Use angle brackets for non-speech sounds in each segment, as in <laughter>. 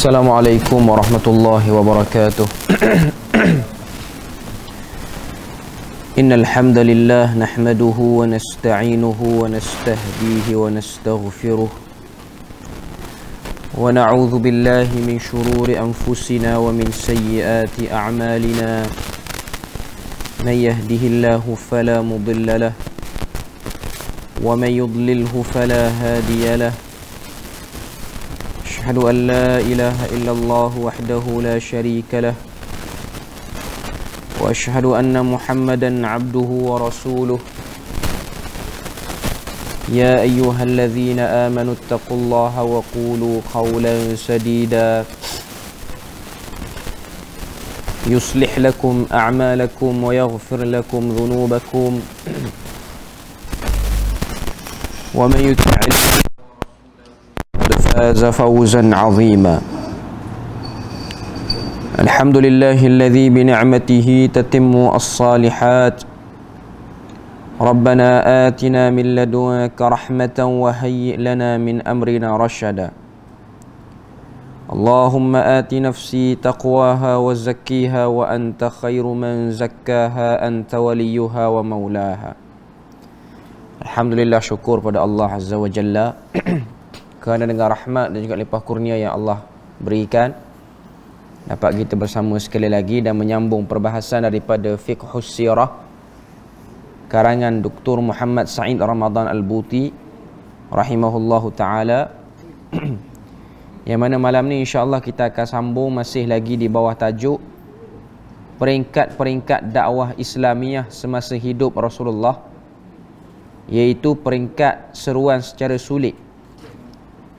السلام عليكم ورحمة الله وبركاته <clears throat> إن الحمد لله نحمده ونستعينه ونستهديه ونستغفره ونعوذ بالله من شرور أنفسنا ومن سيئات أعمالنا من يهده الله فلا مضل له ومن يضلله فلا هادي له أشهد أن لا إله إلا الله وحده لا شريك له وأشهد أن محمدا عبده ورسوله يا أيها الذين آمنوا اتقوا الله وقولوا قولا سديدا يصلح لكم أعمالكم ويغفر لكم ذنوبكم ومن يتعلم فاز فوزا عظيما الحمد لله الذي بنعمته تتم الصالحات ربنا آتنا من لدنك رحمة وهيئ لنا من أمرنا رشدا اللهم آت نفسي تقواها وزكيها وأنت خير من زكاها أنت وليها ومولاها لله شكور pada Allah Azza wa Jalla kerana dengan rahmat dan juga lepas kurnia yang Allah berikan dapat kita bersama sekali lagi dan menyambung perbahasan daripada Fiqhus Sirah karangan Dr. Muhammad Said Ramadan Al-Buti rahimahullahu taala <clears throat> yang mana malam ni insya-Allah kita akan sambung masih lagi di bawah tajuk peringkat-peringkat dakwah Islamiah semasa hidup Rasulullah iaitu peringkat seruan secara sulit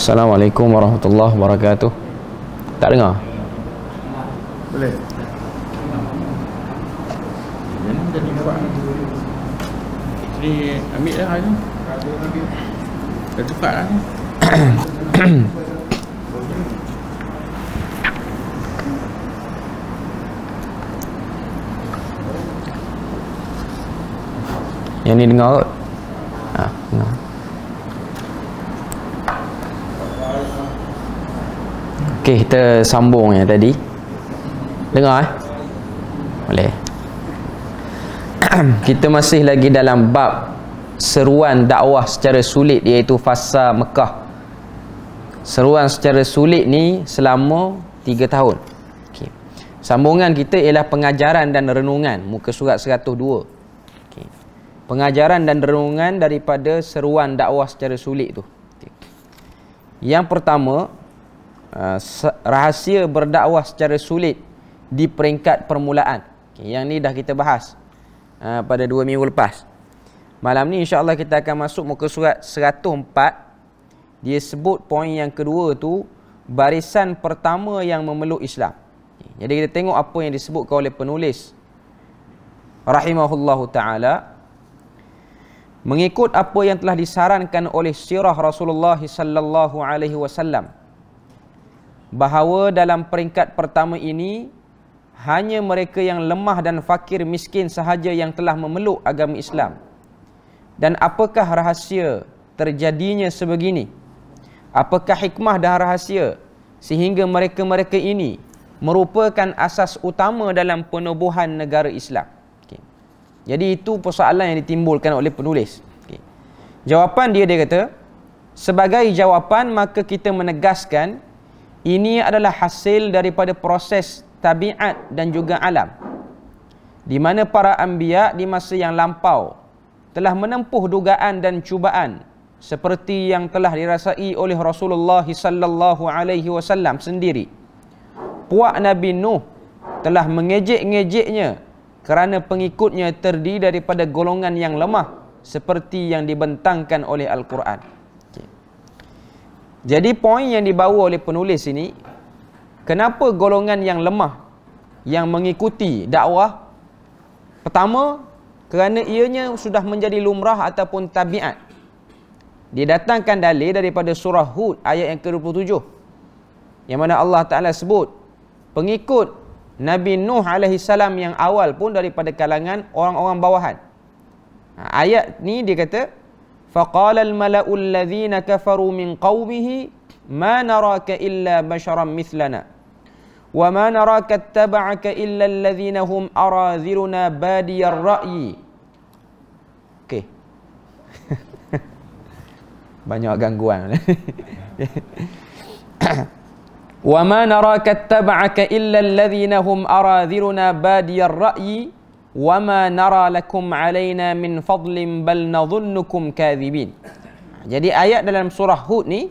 Assalamualaikum warahmatullahi wabarakatuh. Tak dengar? Boleh. Jadi ambil lah hari tu. Dah cepat lah ni. Yang ni dengar kot? Ha, dengar. Okey, kita sambung yang tadi. Dengar eh. Boleh. <clears throat> kita masih lagi dalam bab seruan dakwah secara sulit iaitu fasa Mekah. Seruan secara sulit ni selama 3 tahun. Okey. Sambungan kita ialah pengajaran dan renungan muka surat 102. Pengajaran dan renungan daripada seruan dakwah secara sulit tu. Yang pertama, Ah, rahsia berdakwah secara sulit di peringkat permulaan. Okay, yang ni dah kita bahas uh, pada dua minggu lepas. Malam ni insya-Allah kita akan masuk muka surat 104. Dia sebut poin yang kedua tu barisan pertama yang memeluk Islam. Okay, jadi kita tengok apa yang disebut oleh penulis rahimahullahu taala mengikut apa yang telah disarankan oleh sirah Rasulullah sallallahu alaihi wasallam bahawa dalam peringkat pertama ini hanya mereka yang lemah dan fakir miskin sahaja yang telah memeluk agama Islam. Dan apakah rahsia terjadinya sebegini? Apakah hikmah dan rahsia sehingga mereka-mereka ini merupakan asas utama dalam penubuhan negara Islam? Okay. Jadi itu persoalan yang ditimbulkan oleh penulis. Okay. Jawapan dia dia kata sebagai jawapan maka kita menegaskan ini adalah hasil daripada proses tabiat dan juga alam. Di mana para anbiya di masa yang lampau telah menempuh dugaan dan cubaan seperti yang telah dirasai oleh Rasulullah sallallahu alaihi wasallam sendiri. Puak Nabi Nuh telah mengejek-ngejeknya kerana pengikutnya terdiri daripada golongan yang lemah seperti yang dibentangkan oleh Al-Quran. Jadi poin yang dibawa oleh penulis ini kenapa golongan yang lemah yang mengikuti dakwah pertama kerana ianya sudah menjadi lumrah ataupun tabiat. Dia datangkan dalil daripada surah Hud ayat yang ke-27. Yang mana Allah Taala sebut pengikut Nabi Nuh alaihi salam yang awal pun daripada kalangan orang-orang bawahan. Ha, ayat ni dia kata فقال الملأ الذين كفروا من قومه ما نراك إلا بشرا مثلنا وما نراك اتبعك إلا الذين هم أراذلنا بادي الرأي اوكي <laughs> banyak gangguan وما نراك اتبعك إلا الذين هم أراذلنا بادي الرأي وما نرى لكم علينا من فضل بل نظنكم كاذبين jadi ayat dalam surah Hud ni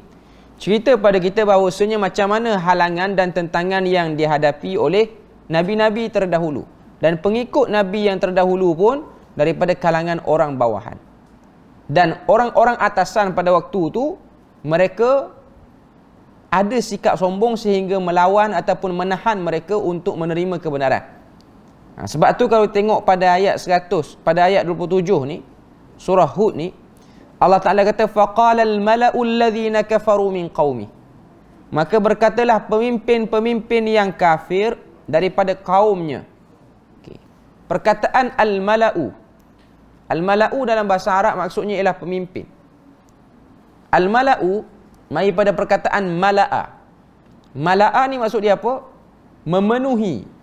cerita pada kita bahawa sebenarnya macam mana halangan dan tentangan yang dihadapi oleh nabi-nabi terdahulu dan pengikut nabi yang terdahulu pun daripada kalangan orang bawahan dan orang-orang atasan pada waktu tu mereka ada sikap sombong sehingga melawan ataupun menahan mereka untuk menerima kebenaran Ha, sebab tu kalau tengok pada ayat 100, pada ayat 27 ni, surah Hud ni, Allah Taala kata faqala al-mala'u alladhina kafaru min Maka berkatalah pemimpin-pemimpin yang kafir daripada kaumnya. Okay. Perkataan al-mala'u. Al-mala'u dalam bahasa Arab maksudnya ialah pemimpin. Al-mala'u mai pada perkataan mala'a. Mala'a ni maksud dia apa? Memenuhi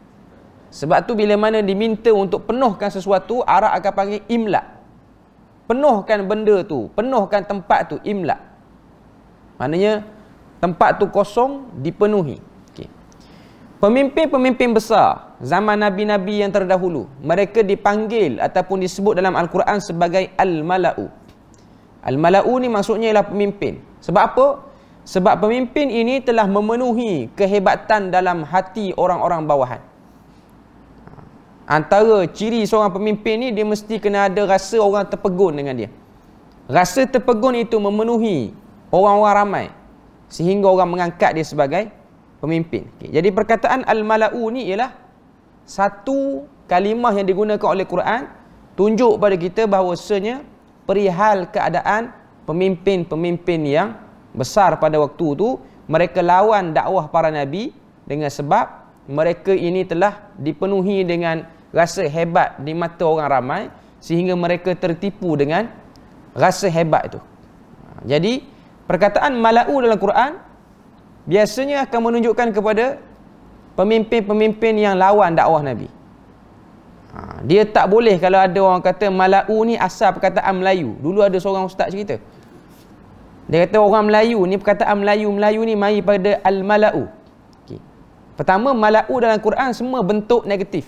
sebab tu bila mana diminta untuk penuhkan sesuatu, Arab akan panggil imlak. Penuhkan benda tu, penuhkan tempat tu, imlak. Maknanya tempat tu kosong dipenuhi. Okey. Pemimpin-pemimpin besar zaman nabi-nabi yang terdahulu, mereka dipanggil ataupun disebut dalam al-Quran sebagai al-mala'u. Al-mala'u ni maksudnya ialah pemimpin. Sebab apa? Sebab pemimpin ini telah memenuhi kehebatan dalam hati orang-orang bawahan antara ciri seorang pemimpin ni dia mesti kena ada rasa orang terpegun dengan dia rasa terpegun itu memenuhi orang-orang ramai sehingga orang mengangkat dia sebagai pemimpin okay. jadi perkataan al-mala'u ni ialah satu kalimah yang digunakan oleh Quran tunjuk pada kita bahawasanya perihal keadaan pemimpin-pemimpin yang besar pada waktu itu mereka lawan dakwah para nabi dengan sebab mereka ini telah dipenuhi dengan rasa hebat di mata orang ramai sehingga mereka tertipu dengan rasa hebat itu. Ha, jadi perkataan mala'u dalam Quran biasanya akan menunjukkan kepada pemimpin-pemimpin yang lawan dakwah Nabi. Ha, dia tak boleh kalau ada orang kata mala'u ni asal perkataan Melayu. Dulu ada seorang ustaz cerita. Dia kata orang Melayu ni perkataan Melayu-Melayu ni mari pada al-mala'u. Pertama mala'u dalam Quran semua bentuk negatif.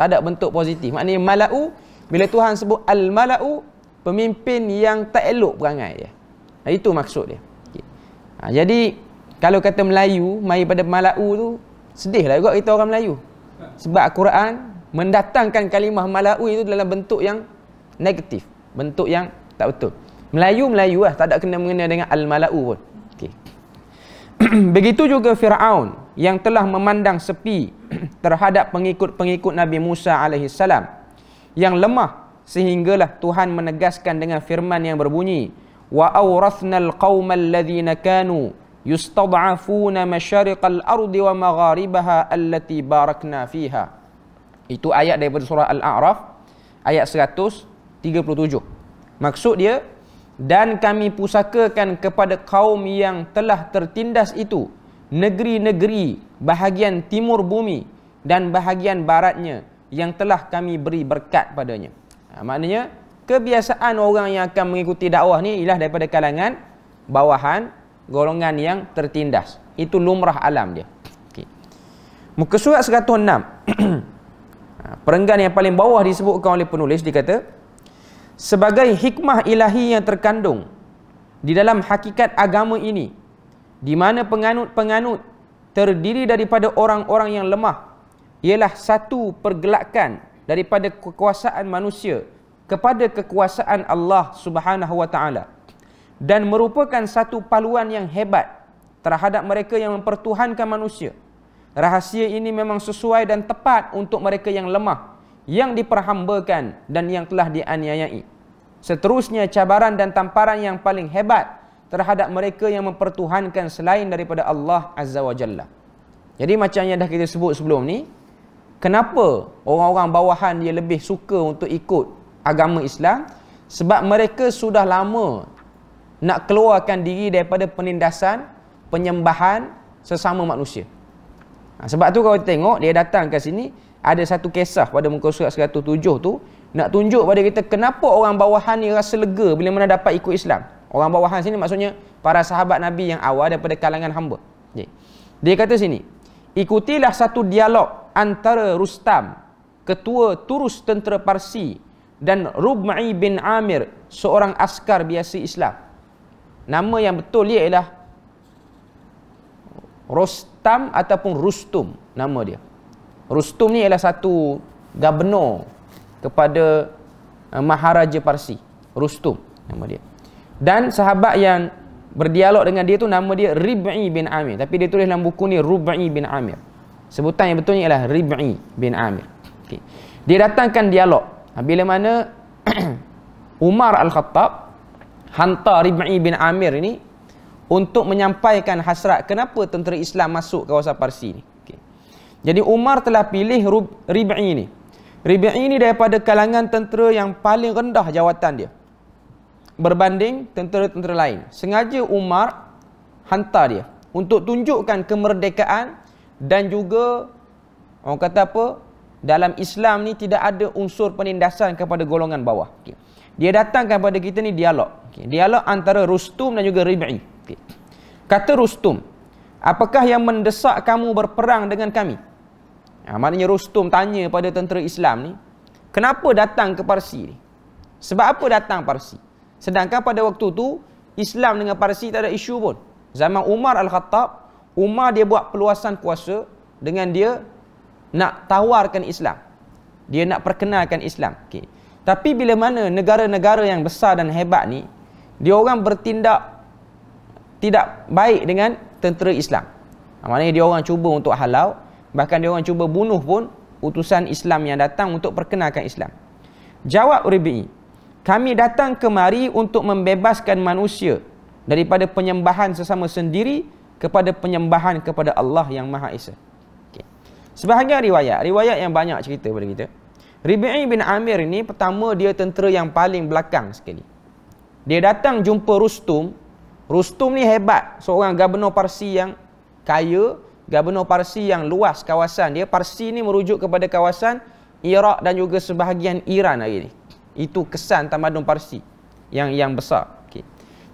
Tak ada bentuk positif. Maknanya malau bila Tuhan sebut al-malau pemimpin yang tak elok perangai dia. Nah, itu maksud dia. Okay. Ha, jadi kalau kata Melayu mai pada malau tu sedihlah juga kita orang Melayu. Sebab Quran mendatangkan kalimah malau itu dalam bentuk yang negatif, bentuk yang tak betul. Melayu Melayu lah, tak ada kena mengena dengan al-malau pun. Okay. <clears throat> Begitu juga Firaun yang telah memandang sepi <clears throat> terhadap pengikut-pengikut Nabi Musa alaihi salam yang lemah sehinggalah Tuhan menegaskan dengan firman yang berbunyi wa awrathnal qaumal ladzina kanu yustad'afuna masyariqal ardi wa magharibaha allati barakna fiha itu ayat daripada surah al-a'raf ayat 137 maksud dia dan kami pusakakan kepada kaum yang telah tertindas itu negeri-negeri bahagian timur bumi dan bahagian baratnya yang telah kami beri berkat padanya. Ha, maknanya kebiasaan orang yang akan mengikuti dakwah ni ialah daripada kalangan bawahan golongan yang tertindas. Itu lumrah alam dia. Okay. Muka surat 106. <clears throat> ha, perenggan yang paling bawah disebutkan oleh penulis dikata sebagai hikmah ilahi yang terkandung di dalam hakikat agama ini di mana penganut-penganut terdiri daripada orang-orang yang lemah ialah satu pergelakan daripada kekuasaan manusia kepada kekuasaan Allah Subhanahu wa taala dan merupakan satu paluan yang hebat terhadap mereka yang mempertuhankan manusia. Rahasia ini memang sesuai dan tepat untuk mereka yang lemah, yang diperhambakan dan yang telah dianiayai. Seterusnya cabaran dan tamparan yang paling hebat terhadap mereka yang mempertuhankan selain daripada Allah Azza wa Jalla. Jadi macam yang dah kita sebut sebelum ni, kenapa orang-orang bawahan dia lebih suka untuk ikut agama Islam? Sebab mereka sudah lama nak keluarkan diri daripada penindasan, penyembahan sesama manusia. Ha, sebab tu kalau kita tengok, dia datang ke sini, ada satu kisah pada muka surat 107 tu, nak tunjuk pada kita kenapa orang bawahan ni rasa lega bila mana dapat ikut Islam. Orang bawahan sini maksudnya para sahabat Nabi yang awal daripada kalangan hamba. Dia kata sini, ikutilah satu dialog antara Rustam, ketua turus tentera Parsi dan Rubma'i bin Amir, seorang askar biasa Islam. Nama yang betul dia ialah Rustam ataupun Rustum nama dia. Rustum ni ialah satu gubernur kepada eh, Maharaja Parsi, Rustum nama dia. Dan sahabat yang berdialog dengan dia tu nama dia Rib'i bin Amir. Tapi dia tulis dalam buku ni Rub'i bin Amir. Sebutan yang betulnya ialah Rib'i bin Amir. Okay. Dia datangkan dialog. Ha, bila mana <clears throat> Umar Al-Khattab hantar Rib'i bin Amir ini untuk menyampaikan hasrat kenapa tentera Islam masuk kawasan Parsi ni. Okay. Jadi Umar telah pilih Rib'i ni. Rib'i ni daripada kalangan tentera yang paling rendah jawatan dia berbanding tentera-tentera lain. Sengaja Umar hantar dia untuk tunjukkan kemerdekaan dan juga orang kata apa? Dalam Islam ni tidak ada unsur penindasan kepada golongan bawah. Okay. Dia datangkan kepada kita ni dialog. Okay. Dialog antara Rustum dan juga Rib'i. Okay. Kata Rustum, apakah yang mendesak kamu berperang dengan kami? Ha, maknanya Rustum tanya pada tentera Islam ni, kenapa datang ke Parsi ni? Sebab apa datang Parsi? Sedangkan pada waktu tu Islam dengan Parsi tak ada isu pun. Zaman Umar Al-Khattab, Umar dia buat peluasan kuasa dengan dia nak tawarkan Islam. Dia nak perkenalkan Islam. Okay. Tapi bila mana negara-negara yang besar dan hebat ni, dia orang bertindak tidak baik dengan tentera Islam. Ha, maknanya dia orang cuba untuk halau, bahkan dia orang cuba bunuh pun utusan Islam yang datang untuk perkenalkan Islam. Jawab Ribi'i, kami datang kemari untuk membebaskan manusia daripada penyembahan sesama sendiri kepada penyembahan kepada Allah yang Maha Esa. Okay. Sebahagian riwayat, riwayat yang banyak cerita pada kita. Ribai bin Amir ni pertama dia tentera yang paling belakang sekali. Dia datang jumpa Rustum. Rustum ni hebat, seorang gubernur Parsi yang kaya, gubernur Parsi yang luas kawasan dia. Parsi ni merujuk kepada kawasan Iraq dan juga sebahagian Iran hari ni. Itu kesan tamadun Parsi yang yang besar. Okay.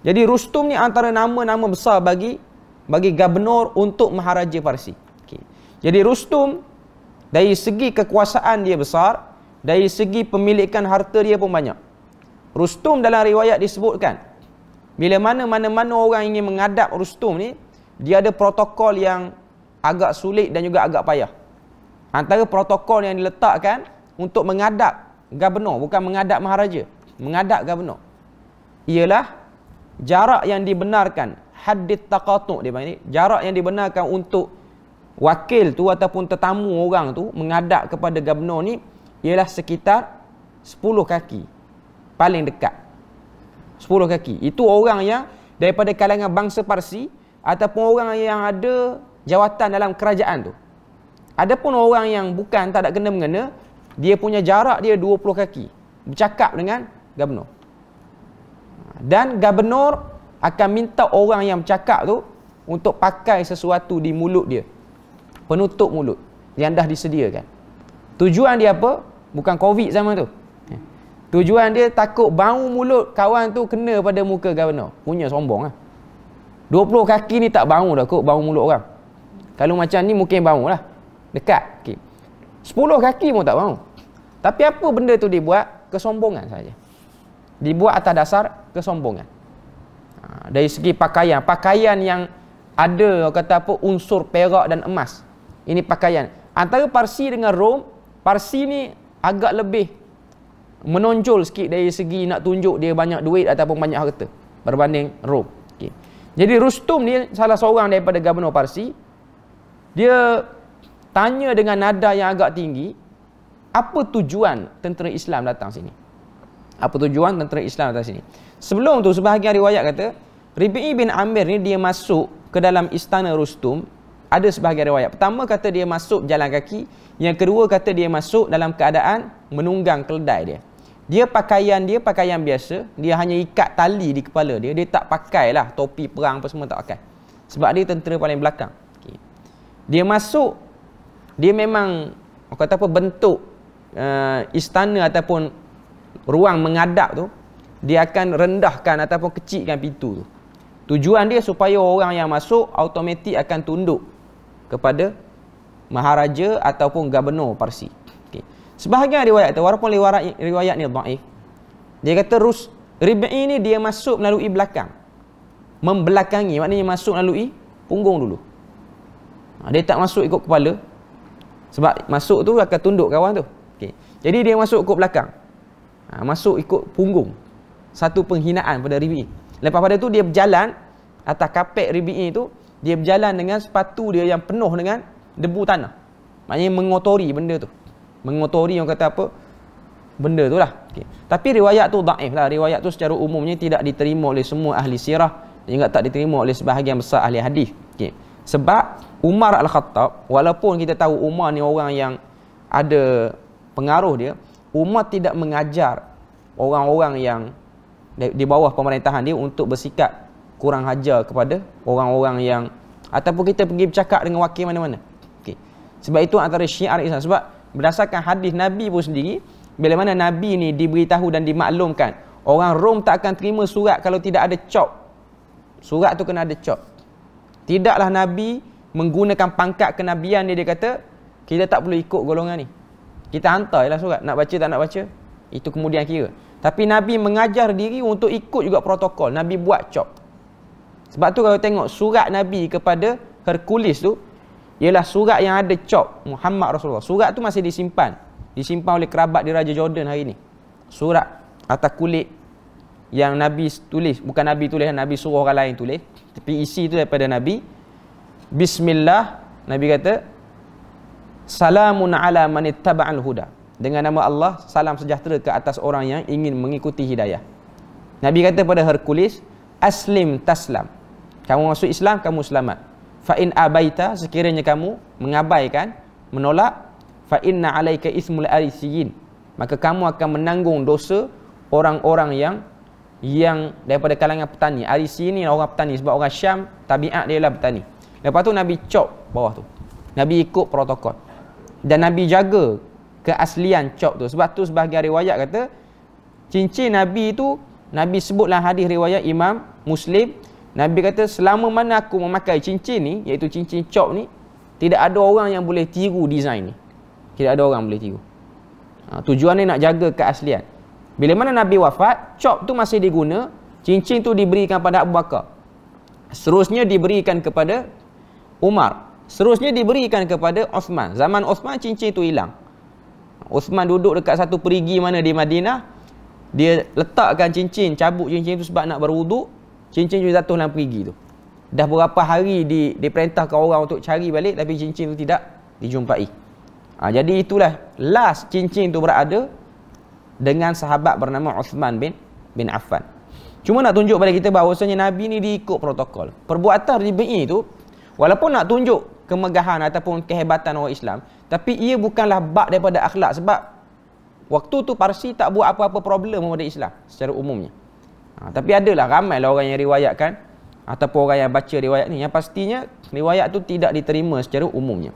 Jadi Rustum ni antara nama-nama besar bagi bagi gubernur untuk maharaja Parsi. Okay. Jadi Rustum dari segi kekuasaan dia besar, dari segi pemilikan harta dia pun banyak. Rustum dalam riwayat disebutkan bila mana-mana-mana orang ingin mengadap Rustum ni, dia ada protokol yang agak sulit dan juga agak payah. Antara protokol yang diletakkan untuk mengadap governor bukan mengadap maharaja mengadap governor ialah jarak yang dibenarkan hadith taqatuk dia panggil ni jarak yang dibenarkan untuk wakil tu ataupun tetamu orang tu mengadap kepada governor ni ialah sekitar 10 kaki paling dekat 10 kaki itu orang yang daripada kalangan bangsa Parsi ataupun orang yang ada jawatan dalam kerajaan tu Adapun orang yang bukan tak ada kena mengena dia punya jarak dia 20 kaki bercakap dengan gubernur dan gubernur akan minta orang yang bercakap tu untuk pakai sesuatu di mulut dia penutup mulut yang dah disediakan tujuan dia apa bukan covid zaman tu eh. tujuan dia takut bau mulut kawan tu kena pada muka gubernur punya sombong lah 20 kaki ni tak bau dah kot bau mulut orang kalau macam ni mungkin bau lah dekat okay. 10 kaki pun tak bau tapi apa benda tu dibuat? Kesombongan saja. Dibuat atas dasar kesombongan. Ha, dari segi pakaian, pakaian yang ada kata apa unsur perak dan emas. Ini pakaian. Antara Parsi dengan Rom, Parsi ni agak lebih menonjol sikit dari segi nak tunjuk dia banyak duit ataupun banyak harta berbanding Rom. Okay. Jadi Rustum ni salah seorang daripada gubernur Parsi. Dia tanya dengan nada yang agak tinggi, apa tujuan tentera Islam datang sini? Apa tujuan tentera Islam datang sini? Sebelum tu sebahagian riwayat kata Ribi'i bin Amir ni dia masuk ke dalam istana Rustum ada sebahagian riwayat. Pertama kata dia masuk jalan kaki, yang kedua kata dia masuk dalam keadaan menunggang keledai dia. Dia pakaian dia pakaian biasa, dia hanya ikat tali di kepala dia, dia tak pakai lah topi perang apa semua tak pakai. Sebab dia tentera paling belakang. Dia masuk dia memang kata apa bentuk uh, istana ataupun ruang mengadap tu dia akan rendahkan ataupun kecilkan pintu tu tujuan dia supaya orang yang masuk automatik akan tunduk kepada maharaja ataupun gubernur Parsi okay. sebahagian riwayat tu walaupun riwayat, riwayat ni daif dia kata Rus Ribai ni dia masuk melalui belakang membelakangi maknanya masuk melalui punggung dulu ha, dia tak masuk ikut kepala sebab masuk tu akan tunduk kawan tu Okey. Jadi dia masuk ikut belakang. Ha, masuk ikut punggung. Satu penghinaan pada Ribi. Lepas pada tu dia berjalan atas kapek Ribi itu, dia berjalan dengan sepatu dia yang penuh dengan debu tanah. Maknanya mengotori benda tu. Mengotori yang kata apa? Benda tu lah. Okay. Tapi riwayat tu daif lah. Riwayat tu secara umumnya tidak diterima oleh semua ahli sirah. Dan juga tak diterima oleh sebahagian besar ahli hadis. Okay. Sebab Umar Al-Khattab, walaupun kita tahu Umar ni orang yang ada pengaruh dia Umar tidak mengajar orang-orang yang di bawah pemerintahan dia untuk bersikap kurang hajar kepada orang-orang yang ataupun kita pergi bercakap dengan wakil mana-mana. Okay. Sebab itu antara syiar Islam sebab berdasarkan hadis Nabi pun sendiri bila mana Nabi ni diberitahu dan dimaklumkan orang Rom tak akan terima surat kalau tidak ada cop. Surat tu kena ada cop. Tidaklah Nabi menggunakan pangkat kenabian dia dia kata kita tak perlu ikut golongan ni. Kita hantar lah surat Nak baca tak nak baca Itu kemudian kira Tapi Nabi mengajar diri Untuk ikut juga protokol Nabi buat cop Sebab tu kalau tengok Surat Nabi kepada Hercules tu Ialah surat yang ada cop Muhammad Rasulullah Surat tu masih disimpan Disimpan oleh kerabat di Raja Jordan hari ni Surat atas kulit Yang Nabi tulis Bukan Nabi tulis Nabi suruh orang lain tulis Tapi isi tu daripada Nabi Bismillah Nabi kata Salamun ala manittaba'al huda. Dengan nama Allah, salam sejahtera ke atas orang yang ingin mengikuti hidayah. Nabi kata pada Hercules, aslim taslam. Kamu masuk Islam, kamu selamat. Fain abaita, sekiranya kamu mengabaikan, menolak, fa inna alayka ismul arisiyin. Maka kamu akan menanggung dosa orang-orang yang yang daripada kalangan petani. Arisiyin ni orang petani sebab orang Syam, tabiat dia lah petani. Lepas tu Nabi cop bawah tu. Nabi ikut protokol dan Nabi jaga keaslian cop tu sebab tu sebahagian riwayat kata cincin Nabi tu Nabi sebutlah hadis riwayat Imam Muslim Nabi kata selama mana aku memakai cincin ni iaitu cincin cop ni tidak ada orang yang boleh tiru desain ni tidak ada orang boleh tiru ha, tujuan ni nak jaga keaslian bila mana Nabi wafat cop tu masih diguna cincin tu diberikan pada Abu Bakar seterusnya diberikan kepada Umar Seterusnya diberikan kepada Osman. Zaman Osman cincin itu hilang. Osman duduk dekat satu perigi mana di Madinah. Dia letakkan cincin, cabut cincin itu sebab nak berwuduk. Cincin itu jatuh dalam perigi itu. Dah berapa hari di, diperintahkan orang untuk cari balik tapi cincin itu tidak dijumpai. Ha, jadi itulah last cincin itu berada dengan sahabat bernama Osman bin bin Affan. Cuma nak tunjuk pada kita bahawasanya Nabi ni diikut protokol. Perbuatan ribai itu walaupun nak tunjuk kemegahan ataupun kehebatan orang Islam tapi ia bukanlah bab daripada akhlak sebab waktu tu Parsi tak buat apa-apa problem kepada Islam secara umumnya ha, tapi adalah ramai lah orang yang riwayatkan ataupun orang yang baca riwayat ni yang pastinya riwayat tu tidak diterima secara umumnya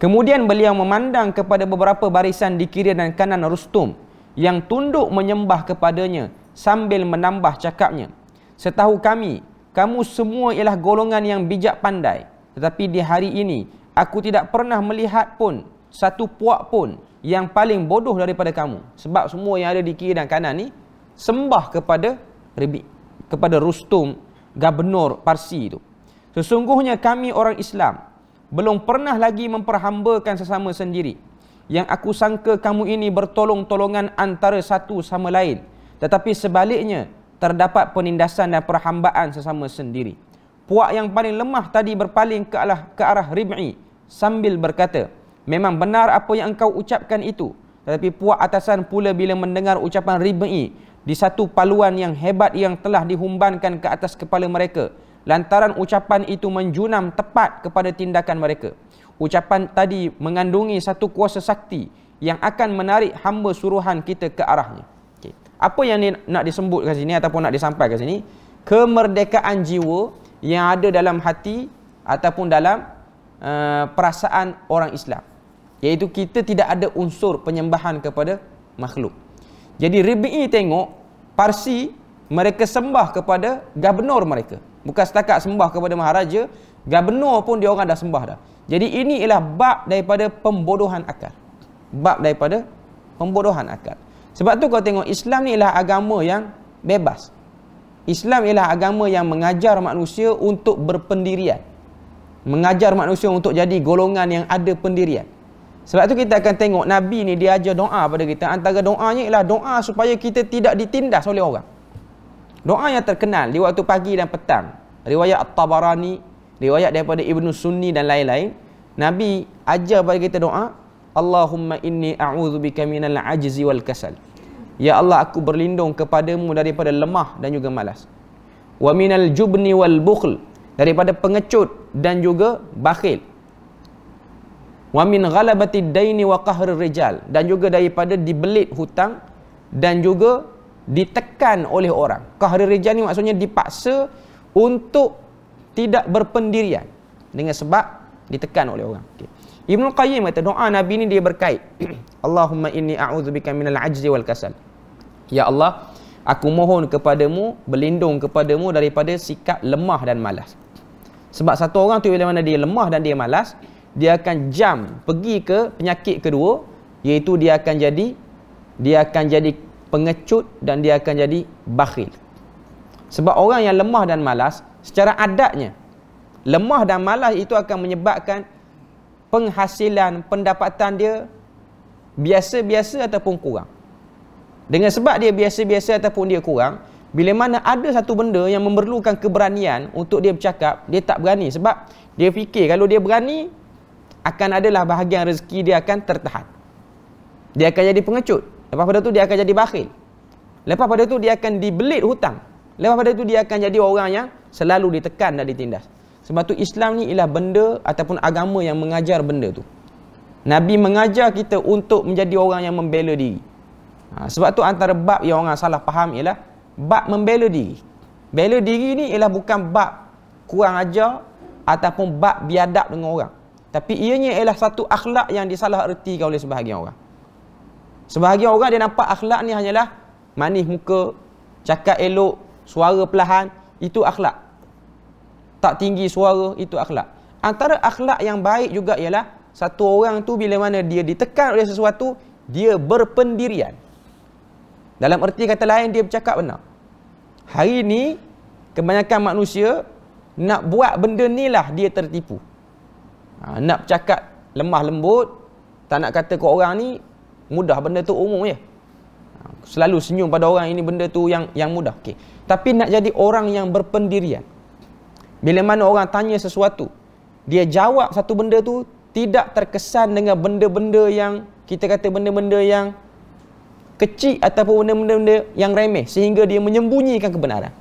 kemudian beliau memandang kepada beberapa barisan di kiri dan kanan Rustum yang tunduk menyembah kepadanya sambil menambah cakapnya setahu kami kamu semua ialah golongan yang bijak pandai tetapi di hari ini, aku tidak pernah melihat pun satu puak pun yang paling bodoh daripada kamu. Sebab semua yang ada di kiri dan kanan ni, sembah kepada Ribi, kepada Rustum, Gubernur Parsi itu. Sesungguhnya kami orang Islam belum pernah lagi memperhambakan sesama sendiri. Yang aku sangka kamu ini bertolong-tolongan antara satu sama lain. Tetapi sebaliknya, terdapat penindasan dan perhambaan sesama sendiri.'" puak yang paling lemah tadi berpaling ke arah, ke arah rib'i sambil berkata, memang benar apa yang engkau ucapkan itu. Tetapi puak atasan pula bila mendengar ucapan rib'i di satu paluan yang hebat yang telah dihumbankan ke atas kepala mereka. Lantaran ucapan itu menjunam tepat kepada tindakan mereka. Ucapan tadi mengandungi satu kuasa sakti yang akan menarik hamba suruhan kita ke arahnya. Okay. Apa yang nak disebut kat sini ataupun nak disampaikan kat sini? Kemerdekaan jiwa yang ada dalam hati ataupun dalam uh, perasaan orang Islam. Iaitu kita tidak ada unsur penyembahan kepada makhluk. Jadi Ribi'i tengok Parsi mereka sembah kepada gubernur mereka. Bukan setakat sembah kepada maharaja, gubernur pun dia orang dah sembah dah. Jadi ini ialah bab daripada pembodohan akal. Bab daripada pembodohan akal. Sebab tu kau tengok Islam ni ialah agama yang bebas. Islam ialah agama yang mengajar manusia untuk berpendirian. Mengajar manusia untuk jadi golongan yang ada pendirian. Sebab tu kita akan tengok Nabi ni dia ajar doa pada kita. Antara doanya ialah doa supaya kita tidak ditindas oleh orang. Doa yang terkenal di waktu pagi dan petang. Riwayat At-Tabarani, riwayat daripada Ibn Sunni dan lain-lain. Nabi ajar pada kita doa. Allahumma inni a'udhu bika minal ajzi wal kasal. Ya Allah aku berlindung kepadamu daripada lemah dan juga malas. Wa minal jubni wal bukhl daripada pengecut dan juga bakhil. Wa min ghalabati daini wa qahr rijal dan juga daripada dibelit hutang dan juga ditekan oleh orang. Qahr rijal ni maksudnya dipaksa untuk tidak berpendirian dengan sebab ditekan oleh orang. Okay. Ibnu Qayyim kata doa Nabi ni dia berkait. <clears throat> Allahumma inni a'udzubika minal ajzi wal kasal. Ya Allah, aku mohon kepadamu berlindung kepadamu daripada sikap lemah dan malas. Sebab satu orang tu bila mana dia lemah dan dia malas, dia akan jam pergi ke penyakit kedua iaitu dia akan jadi dia akan jadi pengecut dan dia akan jadi bakhil. Sebab orang yang lemah dan malas secara adatnya lemah dan malas itu akan menyebabkan penghasilan pendapatan dia biasa-biasa ataupun kurang. Dengan sebab dia biasa-biasa ataupun dia kurang, bila mana ada satu benda yang memerlukan keberanian untuk dia bercakap, dia tak berani sebab dia fikir kalau dia berani akan adalah bahagian rezeki dia akan tertahan. Dia akan jadi pengecut. Lepas pada tu dia akan jadi bakhil. Lepas pada tu dia akan dibelit hutang. Lepas pada tu dia akan jadi orang yang selalu ditekan dan ditindas. Sebab tu Islam ni ialah benda ataupun agama yang mengajar benda tu. Nabi mengajar kita untuk menjadi orang yang membela diri. Ha, sebab tu antara bab yang orang salah faham ialah bab membela diri. Bela diri ni ialah bukan bab kurang ajar ataupun bab biadab dengan orang. Tapi ianya ialah satu akhlak yang disalah ertikan oleh sebahagian orang. Sebahagian orang dia nampak akhlak ni hanyalah manis muka, cakap elok, suara perlahan. Itu akhlak tak tinggi suara itu akhlak antara akhlak yang baik juga ialah satu orang tu bila mana dia ditekan oleh sesuatu dia berpendirian dalam erti kata lain dia bercakap benar hari ni kebanyakan manusia nak buat benda ni lah dia tertipu ha, nak bercakap lemah lembut tak nak kata ke orang ni mudah benda tu umum je ha, selalu senyum pada orang ini benda tu yang yang mudah Okay. tapi nak jadi orang yang berpendirian bila mana orang tanya sesuatu, dia jawab satu benda tu tidak terkesan dengan benda-benda yang kita kata benda-benda yang kecil ataupun benda-benda yang remeh sehingga dia menyembunyikan kebenaran.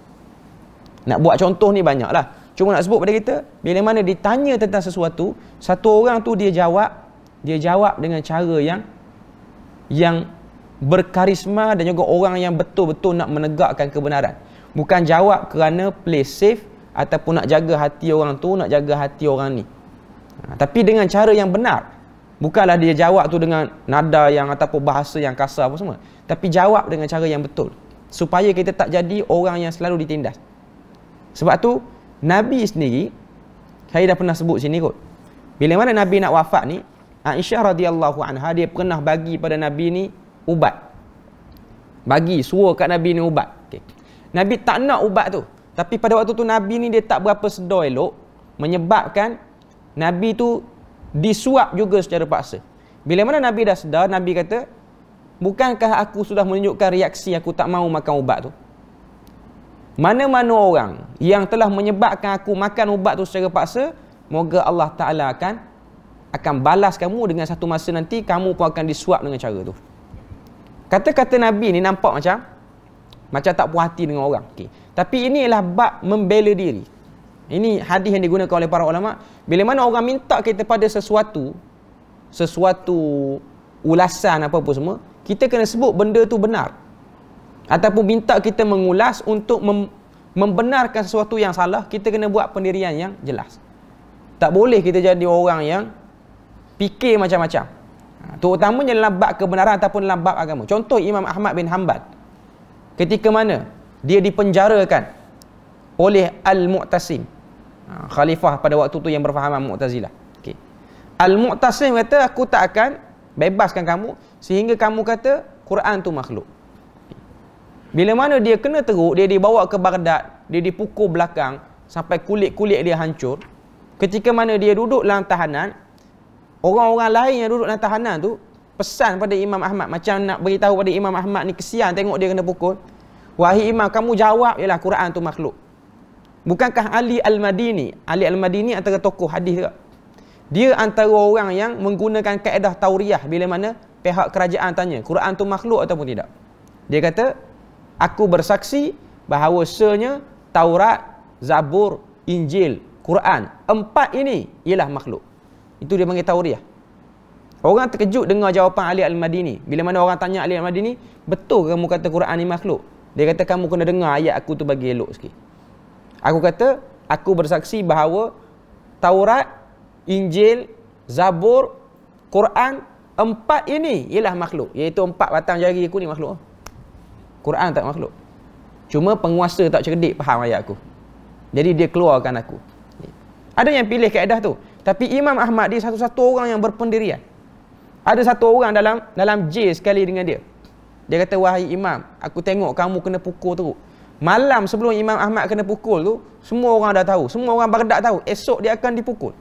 Nak buat contoh ni banyaklah. Cuma nak sebut pada kita, bila mana ditanya tentang sesuatu, satu orang tu dia jawab, dia jawab dengan cara yang yang berkarisma dan juga orang yang betul-betul nak menegakkan kebenaran. Bukan jawab kerana play safe ataupun nak jaga hati orang tu nak jaga hati orang ni ha, tapi dengan cara yang benar bukanlah dia jawab tu dengan nada yang ataupun bahasa yang kasar apa semua tapi jawab dengan cara yang betul supaya kita tak jadi orang yang selalu ditindas sebab tu Nabi sendiri saya dah pernah sebut sini kot bila mana Nabi nak wafat ni Aisyah radhiyallahu anha dia pernah bagi pada Nabi ni ubat bagi suruh kat Nabi ni ubat okay. Nabi tak nak ubat tu tapi pada waktu tu Nabi ni dia tak berapa sedar elok menyebabkan Nabi tu disuap juga secara paksa. Bila mana Nabi dah sedar, Nabi kata, bukankah aku sudah menunjukkan reaksi aku tak mau makan ubat tu? Mana-mana orang yang telah menyebabkan aku makan ubat tu secara paksa, moga Allah Ta'ala akan akan balas kamu dengan satu masa nanti, kamu pun akan disuap dengan cara tu. Kata-kata Nabi ni nampak macam macam tak puas hati dengan orang. Okay. Tapi ini inilah bab membela diri. Ini hadis yang digunakan oleh para ulama. Bila mana orang minta kita pada sesuatu, sesuatu ulasan apa pun semua, kita kena sebut benda tu benar. Ataupun minta kita mengulas untuk mem- membenarkan sesuatu yang salah, kita kena buat pendirian yang jelas. Tak boleh kita jadi orang yang fikir macam-macam. Ha, terutamanya dalam bab kebenaran ataupun dalam bab agama. Contoh Imam Ahmad bin Hanbal. Ketika mana dia dipenjarakan oleh Al-Mu'tasim. Ha, khalifah pada waktu tu yang berfahaman Mu'tazilah. Okay. Al-Mu'tasim kata, aku tak akan bebaskan kamu sehingga kamu kata Quran tu makhluk. Bila mana dia kena teruk, dia dibawa ke Baghdad, dia dipukul belakang sampai kulit-kulit dia hancur. Ketika mana dia duduk dalam tahanan, orang-orang lain yang duduk dalam tahanan tu pesan pada Imam Ahmad macam nak beritahu pada Imam Ahmad ni kesian tengok dia kena pukul. Wahai imam, kamu jawab ialah Quran tu makhluk. Bukankah Ali Al-Madini? Ali Al-Madini antara tokoh hadis juga. Dia antara orang yang menggunakan kaedah tauriah bila mana pihak kerajaan tanya, Quran tu makhluk ataupun tidak? Dia kata, aku bersaksi bahawa bahawasanya Taurat, Zabur, Injil, Quran, empat ini ialah makhluk. Itu dia panggil tauriah. Orang terkejut dengar jawapan Ali Al-Madini. Bila mana orang tanya Ali Al-Madini, betul ke kamu kata Quran ni makhluk? Dia kata kamu kena dengar ayat aku tu bagi elok sikit. Aku kata aku bersaksi bahawa Taurat, Injil, Zabur, Quran empat ini ialah makhluk. Iaitu empat batang jari aku ni makhluk. Quran tak makhluk. Cuma penguasa tak cerdik faham ayat aku. Jadi dia keluarkan aku. Ada yang pilih kaedah tu. Tapi Imam Ahmad dia satu-satu orang yang berpendirian. Ada satu orang dalam dalam J sekali dengan dia. Dia kata wahai imam, aku tengok kamu kena pukul tu. Malam sebelum Imam Ahmad kena pukul tu, semua orang dah tahu, semua orang berdak tahu, esok dia akan dipukul.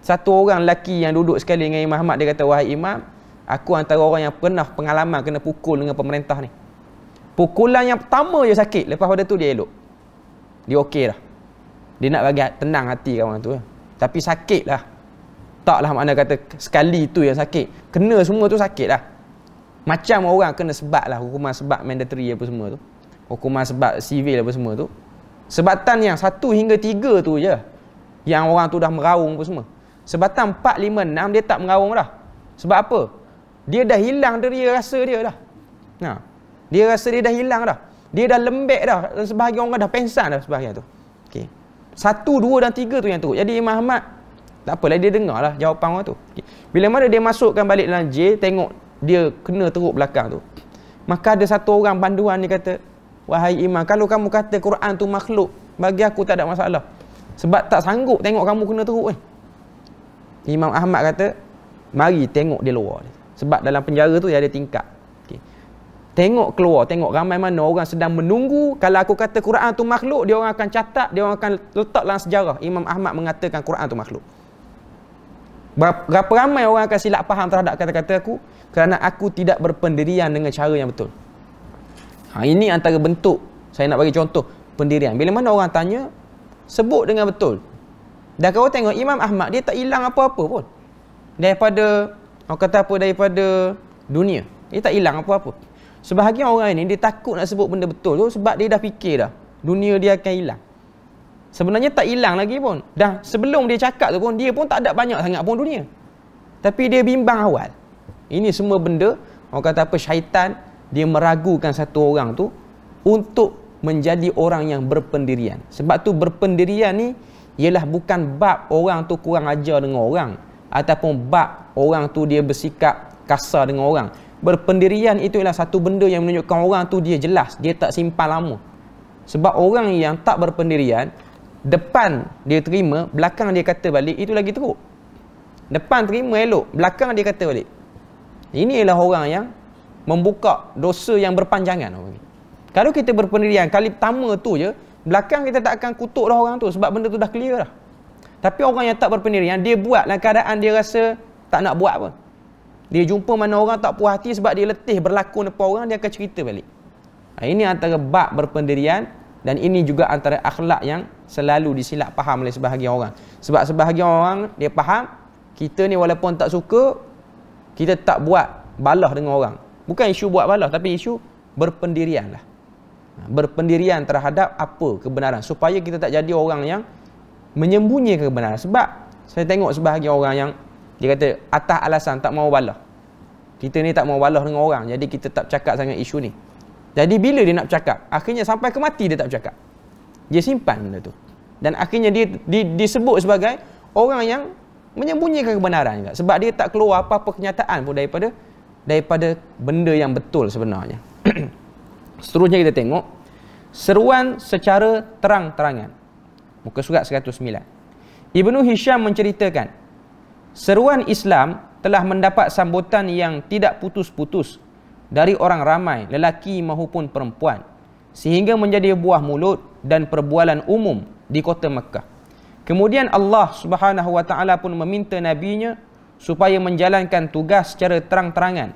Satu orang lelaki yang duduk sekali dengan Imam Ahmad dia kata wahai imam, aku antara orang yang pernah pengalaman kena pukul dengan pemerintah ni. Pukulan yang pertama dia sakit, lepas pada tu dia elok. Dia okey lah. Dia nak bagi tenang hati kawan tu. Lah. Tapi sakit lah. Taklah mana kata sekali tu yang sakit. Kena semua tu sakit lah. Macam orang kena sebab lah hukuman sebab mandatory apa semua tu. Hukuman sebab civil apa semua tu. Sebatan yang satu hingga tiga tu je. Yang orang tu dah meraung apa semua. Sebatan empat, lima, enam dia tak meraung dah. Sebab apa? Dia dah hilang dari rasa dia dah. Ha. Dia rasa dia dah hilang dah. Dia dah lembek dah. Sebahagian orang dah pensan dah sebahagian tu. Okay. Satu, dua dan tiga tu yang tu. Jadi Imam Ahmad tak apalah dia dengar lah jawapan orang tu. Okay. Bila mana dia masukkan balik dalam J, tengok dia kena teruk belakang tu maka ada satu orang panduan ni kata wahai imam kalau kamu kata Quran tu makhluk bagi aku tak ada masalah sebab tak sanggup tengok kamu kena teruk kan Imam Ahmad kata mari tengok dia luar ni sebab dalam penjara tu dia ada tingkat tengok keluar tengok ramai mana orang sedang menunggu kalau aku kata Quran tu makhluk dia orang akan catat dia orang akan letak dalam sejarah Imam Ahmad mengatakan Quran tu makhluk Berapa ramai orang akan silap faham terhadap kata-kata aku kerana aku tidak berpendirian dengan cara yang betul. Ha, ini antara bentuk saya nak bagi contoh pendirian. Bila mana orang tanya, sebut dengan betul. Dan kau tengok Imam Ahmad dia tak hilang apa-apa pun. Daripada orang kata apa daripada dunia. Dia tak hilang apa-apa. Sebahagian orang ini dia takut nak sebut benda betul tu sebab dia dah fikir dah dunia dia akan hilang sebenarnya tak hilang lagi pun. Dah sebelum dia cakap tu pun, dia pun tak ada banyak sangat pun dunia. Tapi dia bimbang awal. Ini semua benda, orang kata apa, syaitan, dia meragukan satu orang tu untuk menjadi orang yang berpendirian. Sebab tu berpendirian ni, ialah bukan bab orang tu kurang ajar dengan orang. Ataupun bab orang tu dia bersikap kasar dengan orang. Berpendirian itu ialah satu benda yang menunjukkan orang tu dia jelas, dia tak simpan lama. Sebab orang yang tak berpendirian, depan dia terima, belakang dia kata balik, itu lagi teruk. Depan terima elok, belakang dia kata balik. Ini ialah orang yang membuka dosa yang berpanjangan. Kalau kita berpendirian, kali pertama tu je, belakang kita tak akan kutuk dah orang tu sebab benda tu dah clear dah. Tapi orang yang tak berpendirian, dia buat dalam keadaan dia rasa tak nak buat apa. Dia jumpa mana orang tak puas hati sebab dia letih berlakon depan orang, dia akan cerita balik. Ha, ini antara bak berpendirian dan ini juga antara akhlak yang selalu disilap faham oleh sebahagian orang. Sebab sebahagian orang dia faham kita ni walaupun tak suka kita tak buat balah dengan orang. Bukan isu buat balah tapi isu berpendirian lah. Ha, berpendirian terhadap apa kebenaran supaya kita tak jadi orang yang menyembunyi kebenaran. Sebab saya tengok sebahagian orang yang dia kata atas alasan tak mau balah. Kita ni tak mau balah dengan orang jadi kita tak cakap sangat isu ni. Jadi bila dia nak bercakap, akhirnya sampai ke mati dia tak bercakap. Dia simpan benda tu. Dan akhirnya dia di, disebut sebagai orang yang menyembunyikan kebenaran juga. Sebab dia tak keluar apa-apa kenyataan pun daripada daripada benda yang betul sebenarnya. <clears throat> Seterusnya kita tengok seruan secara terang-terangan. Muka surat 109. Ibnu Hisham menceritakan seruan Islam telah mendapat sambutan yang tidak putus-putus dari orang ramai lelaki maupun perempuan sehingga menjadi buah mulut dan perbualan umum di kota Mekah. Kemudian Allah Subhanahu wa taala pun meminta nabinya supaya menjalankan tugas secara terang-terangan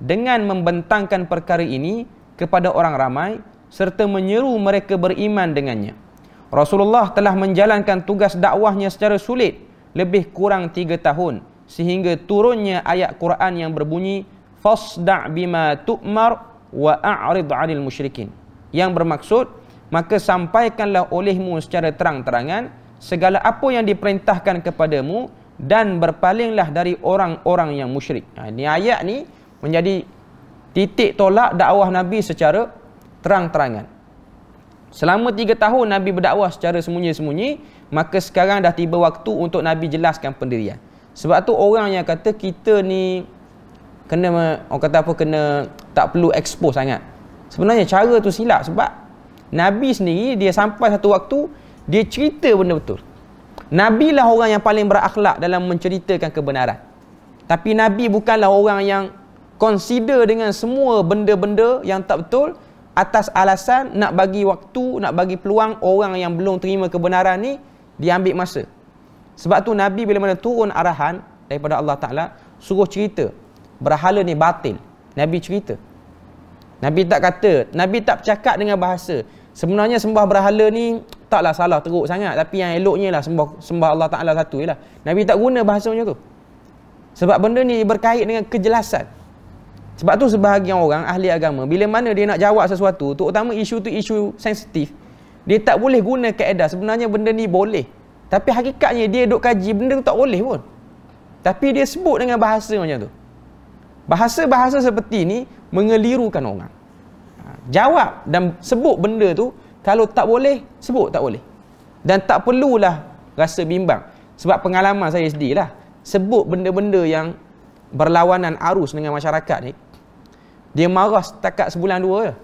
dengan membentangkan perkara ini kepada orang ramai serta menyeru mereka beriman dengannya. Rasulullah telah menjalankan tugas dakwahnya secara sulit lebih kurang tiga tahun sehingga turunnya ayat Quran yang berbunyi fasda' bima tu'mar wa a'rid 'anil musyrikin. Yang bermaksud maka sampaikanlah olehmu secara terang-terangan segala apa yang diperintahkan kepadamu dan berpalinglah dari orang-orang yang musyrik. Ha, ini ayat ni menjadi titik tolak dakwah Nabi secara terang-terangan. Selama tiga tahun Nabi berdakwah secara sembunyi-sembunyi, maka sekarang dah tiba waktu untuk Nabi jelaskan pendirian. Sebab tu orang yang kata kita ni kena orang kata apa kena tak perlu expose sangat. Sebenarnya cara tu silap sebab Nabi sendiri dia sampai satu waktu dia cerita benda betul. Nabi lah orang yang paling berakhlak dalam menceritakan kebenaran. Tapi Nabi bukanlah orang yang consider dengan semua benda-benda yang tak betul atas alasan nak bagi waktu, nak bagi peluang orang yang belum terima kebenaran ni diambil masa. Sebab tu Nabi bila mana turun arahan daripada Allah Ta'ala suruh cerita berhala ni batil. Nabi cerita. Nabi tak kata, Nabi tak bercakap dengan bahasa. Sebenarnya sembah berhala ni taklah salah teruk sangat. Tapi yang eloknya lah sembah, sembah Allah Ta'ala satu je lah. Nabi tak guna bahasa macam tu. Sebab benda ni berkait dengan kejelasan. Sebab tu sebahagian orang, ahli agama, bila mana dia nak jawab sesuatu, terutama isu tu isu sensitif, dia tak boleh guna kaedah. Sebenarnya benda ni boleh. Tapi hakikatnya dia duk kaji benda tu tak boleh pun. Tapi dia sebut dengan bahasa macam tu. Bahasa-bahasa seperti ini mengelirukan orang. Ha, jawab dan sebut benda tu kalau tak boleh, sebut tak boleh. Dan tak perlulah rasa bimbang. Sebab pengalaman saya sendiri lah. Sebut benda-benda yang berlawanan arus dengan masyarakat ni. Dia marah setakat sebulan dua je.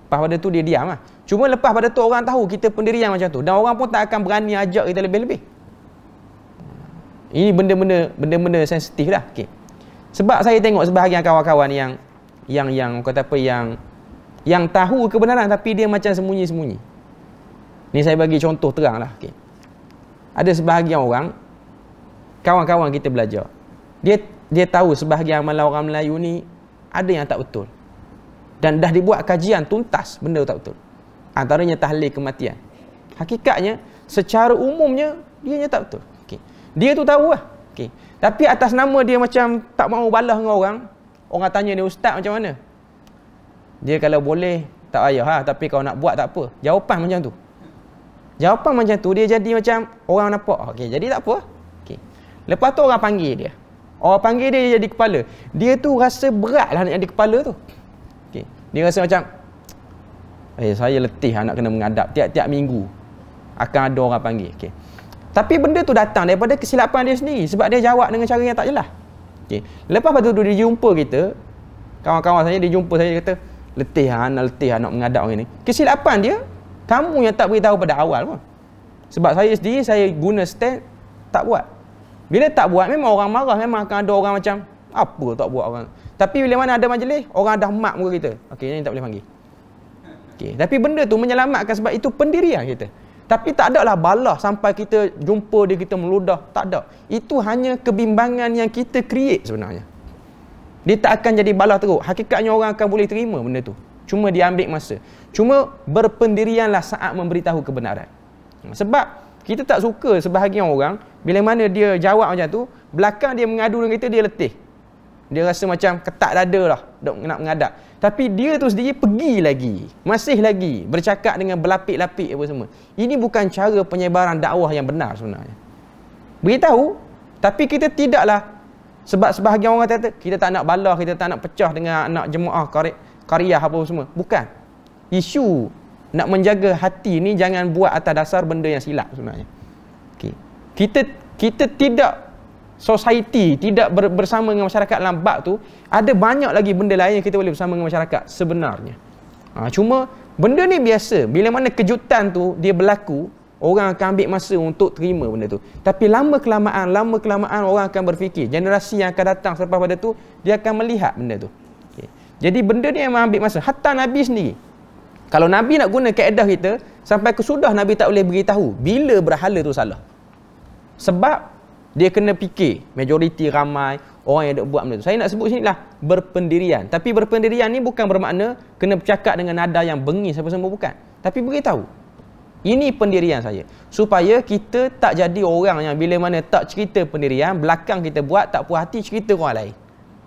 Lepas pada tu dia diam lah. Cuma lepas pada tu orang tahu kita pendirian macam tu. Dan orang pun tak akan berani ajak kita lebih-lebih. Ini benda-benda benda-benda sensitif lah. Okay. Sebab saya tengok sebahagian kawan-kawan yang yang yang kata apa yang yang tahu kebenaran tapi dia macam sembunyi-sembunyi. Ni saya bagi contoh teranglah. Okey. Ada sebahagian orang kawan-kawan kita belajar. Dia dia tahu sebahagian amalan orang Melayu ni ada yang tak betul. Dan dah dibuat kajian tuntas benda tak betul. Antaranya tahlil kematian. Hakikatnya secara umumnya dia tak betul. Okey. Dia tu tahu lah. Okey. Tapi atas nama dia macam tak mau balas dengan orang, orang tanya dia ustaz macam mana? Dia kalau boleh tak ayah. ha, lah, tapi kalau nak buat tak apa. Jawapan macam tu. Jawapan macam tu dia jadi macam orang nampak. Okey, jadi tak apa. Okey. Lepas tu orang panggil dia. Orang panggil dia jadi kepala. Dia tu rasa beratlah nak jadi kepala tu. Okey. Dia rasa macam eh saya letih anak lah kena mengadap tiap-tiap minggu akan ada orang panggil. Okey. Tapi benda tu datang daripada kesilapan dia sendiri sebab dia jawab dengan cara yang tak jelas. Okey. Lepas pada tu dia jumpa kita, kawan-kawan saya dia jumpa saya dia kata, "Letih ah, nak letih anak mengadap orang ni." Kesilapan dia kamu yang tak beritahu pada awal pun. Sebab saya sendiri saya guna stand tak buat. Bila tak buat memang orang marah memang akan ada orang macam apa tak buat orang. Tapi bila mana ada majlis orang dah mak muka kita. Okey, ni tak boleh panggil. Okey, tapi benda tu menyelamatkan sebab itu pendirian kita. Tapi tak ada lah balah sampai kita jumpa dia, kita meludah. Tak ada. Itu hanya kebimbangan yang kita create sebenarnya. Dia tak akan jadi balah teruk. Hakikatnya orang akan boleh terima benda tu. Cuma dia ambil masa. Cuma berpendirianlah saat memberitahu kebenaran. Sebab kita tak suka sebahagian orang bila mana dia jawab macam tu, belakang dia mengadu dengan kita, dia letih. Dia rasa macam ketat dada lah dok nak mengadap. Tapi dia tu sendiri pergi lagi. Masih lagi bercakap dengan berlapik-lapik apa semua. Ini bukan cara penyebaran dakwah yang benar sebenarnya. Beritahu, tapi kita tidaklah sebab sebahagian orang kata kita tak nak balah, kita tak nak pecah dengan anak jemaah kari, kariah apa semua. Bukan. Isu nak menjaga hati ni jangan buat atas dasar benda yang silap sebenarnya. Okay. Kita kita tidak society tidak ber, bersama dengan masyarakat dalam bab tu ada banyak lagi benda lain yang kita boleh bersama dengan masyarakat sebenarnya ha, cuma benda ni biasa bila mana kejutan tu dia berlaku orang akan ambil masa untuk terima benda tu tapi lama kelamaan lama kelamaan orang akan berfikir generasi yang akan datang selepas pada tu dia akan melihat benda tu okay. jadi benda ni memang ambil masa hatta Nabi sendiri kalau Nabi nak guna kaedah kita sampai kesudah Nabi tak boleh beritahu bila berhala tu salah sebab dia kena fikir majoriti ramai orang yang ada buat benda tu. Saya nak sebut sini lah berpendirian. Tapi berpendirian ni bukan bermakna kena bercakap dengan nada yang bengis apa semua bukan. Tapi beritahu. Ini pendirian saya. Supaya kita tak jadi orang yang bila mana tak cerita pendirian, belakang kita buat tak puas hati cerita orang lain.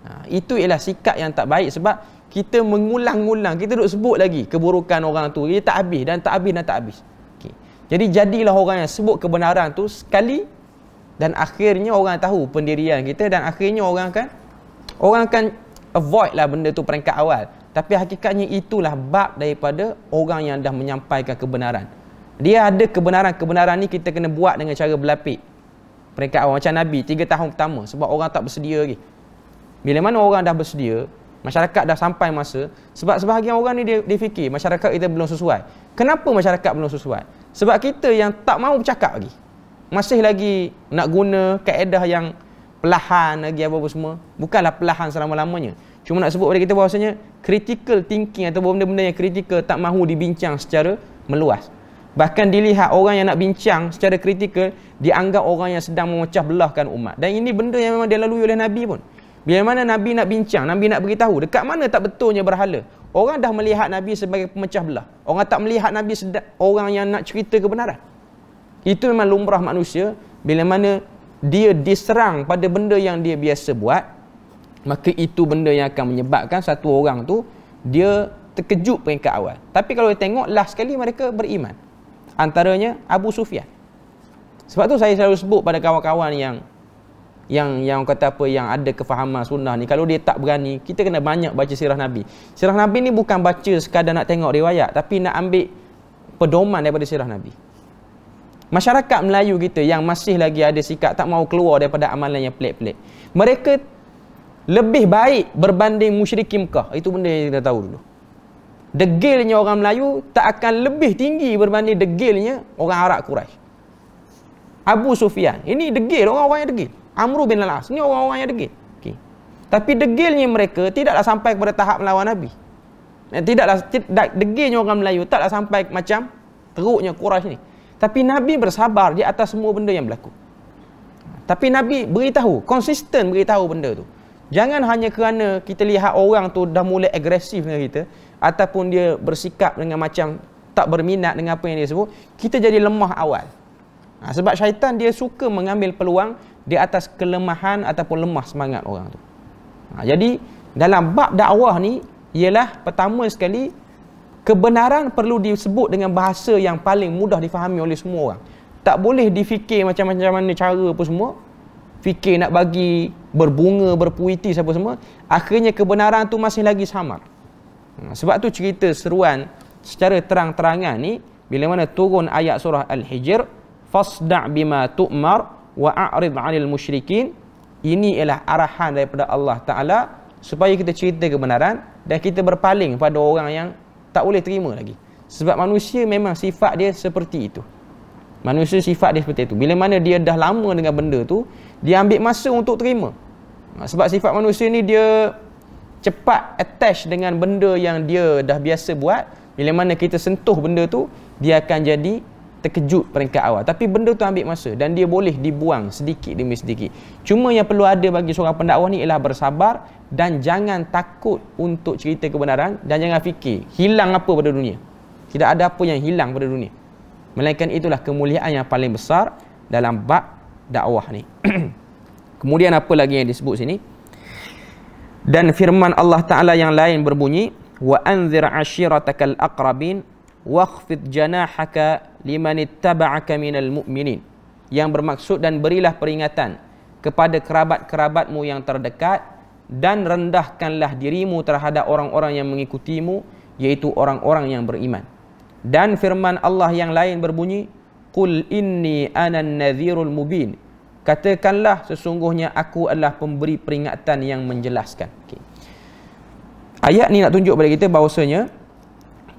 Ha, itu ialah sikap yang tak baik sebab kita mengulang-ulang, kita duduk sebut lagi keburukan orang tu. Dia tak habis dan tak habis dan tak habis. Okay. Jadi jadilah orang yang sebut kebenaran tu sekali dan akhirnya orang tahu pendirian kita dan akhirnya orang akan orang akan avoid lah benda tu peringkat awal tapi hakikatnya itulah bab daripada orang yang dah menyampaikan kebenaran dia ada kebenaran-kebenaran ni kita kena buat dengan cara berlapik peringkat awal macam Nabi 3 tahun pertama sebab orang tak bersedia lagi bila mana orang dah bersedia masyarakat dah sampai masa sebab sebahagian orang ni dia, dia fikir masyarakat kita belum sesuai kenapa masyarakat belum sesuai sebab kita yang tak mau bercakap lagi masih lagi nak guna kaedah yang pelahan lagi apa-apa semua. Bukanlah pelahan selama-lamanya. Cuma nak sebut pada kita bahasanya critical thinking atau benda-benda yang critical tak mahu dibincang secara meluas. Bahkan dilihat orang yang nak bincang secara kritikal dianggap orang yang sedang memecah belahkan umat. Dan ini benda yang memang dilalui oleh Nabi pun. Bila mana Nabi nak bincang, Nabi nak beritahu dekat mana tak betulnya berhala. Orang dah melihat Nabi sebagai pemecah belah. Orang tak melihat Nabi sedang, orang yang nak cerita kebenaran. Itu memang lumrah manusia bila mana dia diserang pada benda yang dia biasa buat maka itu benda yang akan menyebabkan satu orang tu dia terkejut peringkat awal. Tapi kalau kita tengok last sekali mereka beriman. Antaranya Abu Sufyan. Sebab tu saya selalu sebut pada kawan-kawan yang yang yang kata apa yang ada kefahaman sunnah ni kalau dia tak berani kita kena banyak baca sirah nabi. Sirah nabi ni bukan baca sekadar nak tengok riwayat tapi nak ambil pedoman daripada sirah nabi. Masyarakat Melayu kita yang masih lagi ada sikap tak mau keluar daripada amalan yang pelik-pelik. Mereka lebih baik berbanding musyriki Mekah. Itu benda yang kita tahu dulu. Degilnya orang Melayu tak akan lebih tinggi berbanding degilnya orang Arab Quraisy. Abu Sufyan. Ini degil, orang-orang yang degil. Amru bin Al-As. Ini orang-orang yang degil. Okay. Tapi degilnya mereka tidaklah sampai kepada tahap melawan Nabi. Eh, tidaklah, tidak, degilnya orang Melayu taklah sampai macam teruknya Quraisy ni. Tapi Nabi bersabar di atas semua benda yang berlaku. Tapi Nabi beritahu, konsisten beritahu benda tu. Jangan hanya kerana kita lihat orang tu dah mula agresif dengan kita ataupun dia bersikap dengan macam tak berminat dengan apa yang dia sebut, kita jadi lemah awal. Ha, sebab syaitan dia suka mengambil peluang di atas kelemahan ataupun lemah semangat orang tu. Ha, jadi dalam bab dakwah ni ialah pertama sekali kebenaran perlu disebut dengan bahasa yang paling mudah difahami oleh semua orang. Tak boleh difikir macam-macam mana cara apa semua. Fikir nak bagi berbunga, berpuitis apa semua. Akhirnya kebenaran tu masih lagi samar. Hmm, sebab tu cerita seruan secara terang-terangan ni bila mana turun ayat surah Al-Hijr fasda' bima tu'mar wa a'rid 'anil musyrikin ini ialah arahan daripada Allah Taala supaya kita cerita kebenaran dan kita berpaling pada orang yang tak boleh terima lagi sebab manusia memang sifat dia seperti itu manusia sifat dia seperti itu bila mana dia dah lama dengan benda tu dia ambil masa untuk terima ha, sebab sifat manusia ni dia cepat attach dengan benda yang dia dah biasa buat bila mana kita sentuh benda tu dia akan jadi terkejut peringkat awal tapi benda tu ambil masa dan dia boleh dibuang sedikit demi sedikit cuma yang perlu ada bagi seorang pendakwah ni ialah bersabar dan jangan takut untuk cerita kebenaran dan jangan fikir hilang apa pada dunia tidak ada apa yang hilang pada dunia melainkan itulah kemuliaan yang paling besar dalam bab dakwah ni <clears throat> kemudian apa lagi yang disebut sini dan firman Allah Taala yang lain berbunyi wa anzir ashiratakal aqrabin واخفض جناحك limanittaba'aka minal mu'minin yang bermaksud dan berilah peringatan kepada kerabat-kerabatmu yang terdekat dan rendahkanlah dirimu terhadap orang-orang yang mengikutimu yaitu orang-orang yang beriman dan firman Allah yang lain berbunyi qul inni anan nadhirul mubin katakanlah sesungguhnya aku adalah pemberi peringatan yang menjelaskan okay. ayat ni nak tunjuk kepada kita bahawasanya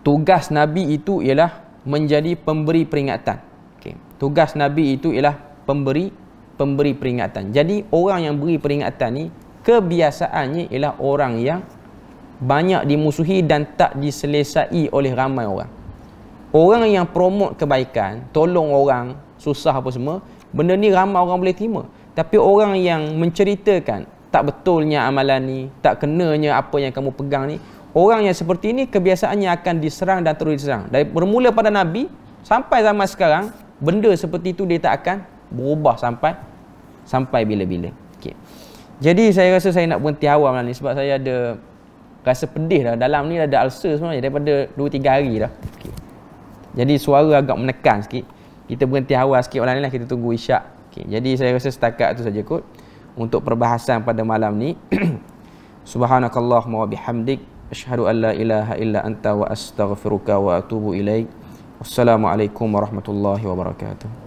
tugas nabi itu ialah menjadi pemberi peringatan. Okay. Tugas Nabi itu ialah pemberi pemberi peringatan. Jadi orang yang beri peringatan ni kebiasaannya ialah orang yang banyak dimusuhi dan tak diselesai oleh ramai orang. Orang yang promote kebaikan, tolong orang susah apa semua, benda ni ramai orang boleh terima. Tapi orang yang menceritakan tak betulnya amalan ni, tak kenanya apa yang kamu pegang ni, orang yang seperti ini kebiasaannya akan diserang dan terus diserang. Dari bermula pada Nabi sampai zaman sekarang, benda seperti itu dia tak akan berubah sampai sampai bila-bila. Okay. Jadi saya rasa saya nak berhenti awal malam ni sebab saya ada rasa pedih dah. Dalam ni ada ulcer sebenarnya daripada 2-3 hari dah. Okay. Jadi suara agak menekan sikit. Kita berhenti awal sikit malam ni lah. Kita tunggu isyak. Okay. Jadi saya rasa setakat tu saja kot. Untuk perbahasan pada malam ni. <clears throat> Subhanakallahumma wa bihamdik. Ashhadu an la ilaha illa anta wa astaghfiruka wa atubu ilaih. Wassalamualaikum warahmatullahi wabarakatuh.